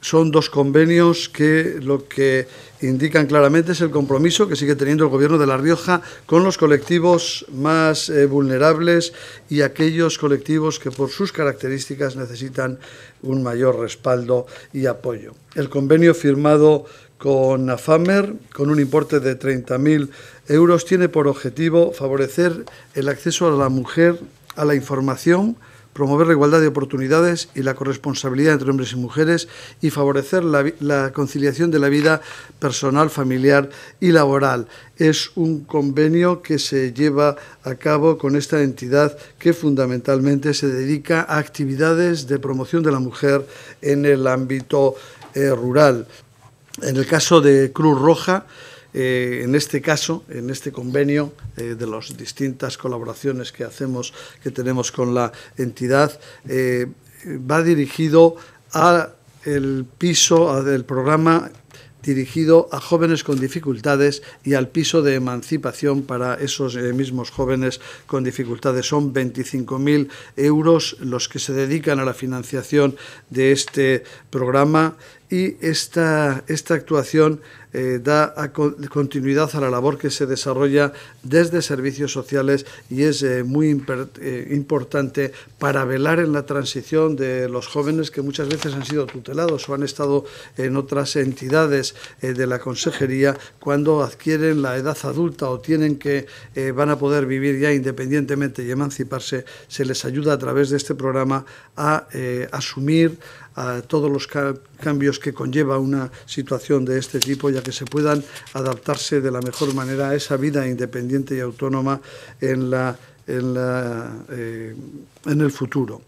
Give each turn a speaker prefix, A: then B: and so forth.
A: son dos convenios que lo que indican claramente es el compromiso que sigue teniendo el Gobierno de La Rioja con los colectivos más eh, vulnerables y aquellos colectivos que por sus características necesitan un mayor respaldo y apoyo. El convenio firmado con AFAMER, con un importe de 30.000 euros, tiene por objetivo favorecer el acceso a la mujer a la información, promover la igualdad de oportunidades y la corresponsabilidad entre hombres y mujeres y favorecer la, conciliación de la vida personal, familiar y laboral. Es un convenio que se lleva a cabo con esta entidad que fundamentalmente se dedica a actividades de promoción de la mujer en el ámbito eh, rural. En el caso de Cruz Roja, eh, en este caso, en este convenio eh, de las distintas colaboraciones que hacemos, que tenemos con la entidad, eh, va dirigido al piso del programa dirigido a jóvenes con dificultades y al piso de emancipación para esos eh, mismos jóvenes con dificultades. Son 25.000 euros los que se dedican a la financiación de este programa y esta, esta actuación eh, da continuidad a la labor que se desarrolla desde servicios sociales y es eh, muy importante para velar en la transición de los jóvenes que muchas veces han sido tutelados o han estado en otras entidades eh, de la consejería cuando adquieren la edad adulta o tienen que eh, van a poder vivir ya independientemente y emanciparse, se les ayuda a través de este programa a eh, asumir a todos los cambios que conlleva una situación de este tipo, ya que se puedan adaptarse de la mejor manera a esa vida independiente y autónoma en el futuro.